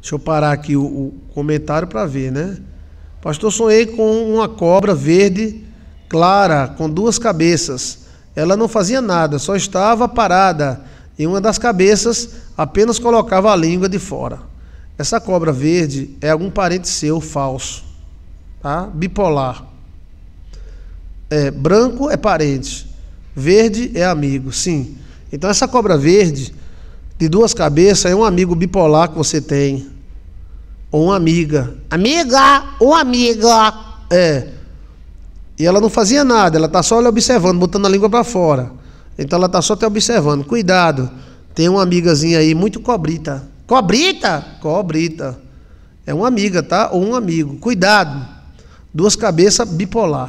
Deixa eu parar aqui o, o comentário para ver, né? Pastor, sonhei com uma cobra verde clara, com duas cabeças. Ela não fazia nada, só estava parada. Em uma das cabeças, apenas colocava a língua de fora. Essa cobra verde é algum parente seu falso, tá? Bipolar. É, branco é parente, verde é amigo, sim. Então essa cobra verde de duas cabeças é um amigo bipolar que você tem. Ou uma amiga. Amiga! Ou amiga! É. E ela não fazia nada, ela está só lhe observando, botando a língua para fora. Então ela está só até observando. Cuidado, tem uma amigazinha aí muito cobrita. Cobrita? Cobrita. É uma amiga, tá? Ou um amigo. Cuidado. Duas cabeças bipolar.